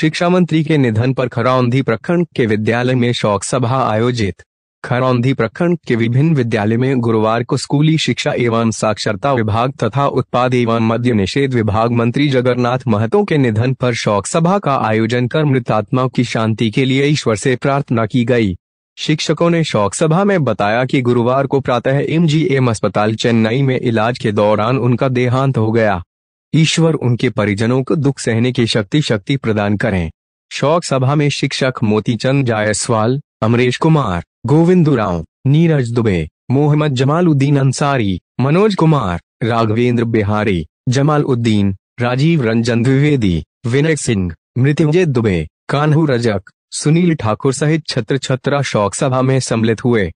शिक्षा मंत्री के निधन पर खरौंधी प्रखंड के विद्यालय में शोक सभा आयोजित खरौंधी प्रखंड के विभिन्न विद्यालय में गुरुवार को स्कूली शिक्षा एवं साक्षरता विभाग तथा उत्पाद एवं मध्य निषेध विभाग मंत्री जगन्नाथ महतो के निधन पर शोक सभा का आयोजन कर मृतात्माओं की शांति के लिए ईश्वर से प्रार्थना की गई शिक्षकों ने शोक सभा में बताया कि गुरुवार को प्रातः एम अस्पताल चेन्नई में इलाज के दौरान उनका देहांत हो गया ईश्वर उनके परिजनों को दुख सहने की शक्ति शक्ति प्रदान करें शौक सभा में शिक्षक मोतीचंद जायसवाल अमरेश कुमार गोविंद राव नीरज दुबे मोहम्मद जमालुद्दीन अंसारी मनोज कुमार राघवेंद्र बिहारी जमालुद्दीन राजीव रंजन द्विवेदी विनय सिंह मृत्युंजय दुबे कान्हू रजक सुनील ठाकुर सहित छत्र छत्रा शौक सभा में सम्मिलित हुए